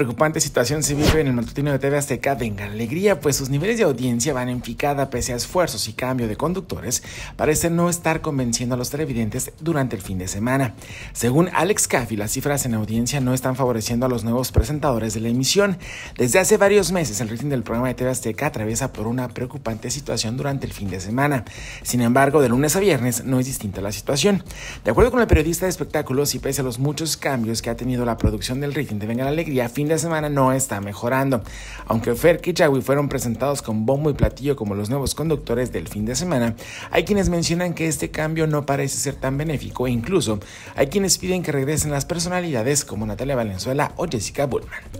Preocupante situación se vive en el matutino de TV Azteca Venga Alegría, pues sus niveles de audiencia van en picada pese a esfuerzos y cambio de conductores, parece no estar convenciendo a los televidentes durante el fin de semana. Según Alex Caffi, las cifras en audiencia no están favoreciendo a los nuevos presentadores de la emisión. Desde hace varios meses, el rating del programa de TV Azteca atraviesa por una preocupante situación durante el fin de semana. Sin embargo, de lunes a viernes no es distinta la situación. De acuerdo con el periodista de espectáculos y pese a los muchos cambios que ha tenido la producción del rating de Venga Alegría, fin de semana no está mejorando. Aunque Fer y Chagui fueron presentados con bombo y platillo como los nuevos conductores del fin de semana, hay quienes mencionan que este cambio no parece ser tan benéfico e incluso hay quienes piden que regresen las personalidades como Natalia Valenzuela o Jessica Bullman.